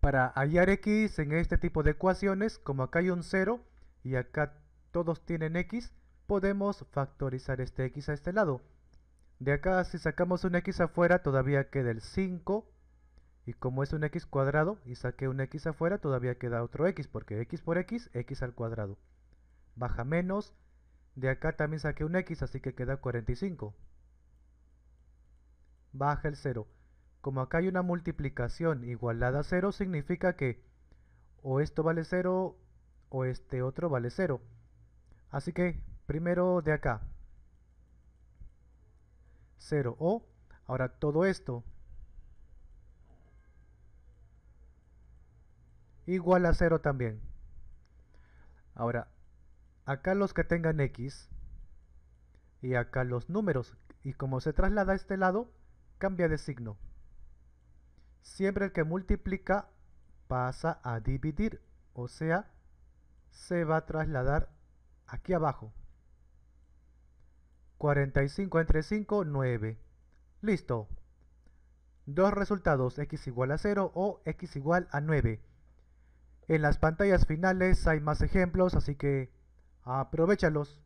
Para hallar x en este tipo de ecuaciones, como acá hay un 0 y acá todos tienen x, podemos factorizar este x a este lado. De acá si sacamos un x afuera todavía queda el 5 y como es un x cuadrado y saqué un x afuera todavía queda otro x porque x por x, x al cuadrado. Baja menos, de acá también saqué un x así que queda 45. Baja el 0. Como acá hay una multiplicación igualada a 0, significa que o esto vale 0 o este otro vale 0. Así que primero de acá, 0 o, ahora todo esto igual a 0 también. Ahora, acá los que tengan x y acá los números y como se traslada a este lado, cambia de signo siempre el que multiplica pasa a dividir, o sea, se va a trasladar aquí abajo. 45 entre 5, 9. Listo. Dos resultados, x igual a 0 o x igual a 9. En las pantallas finales hay más ejemplos, así que aprovechalos.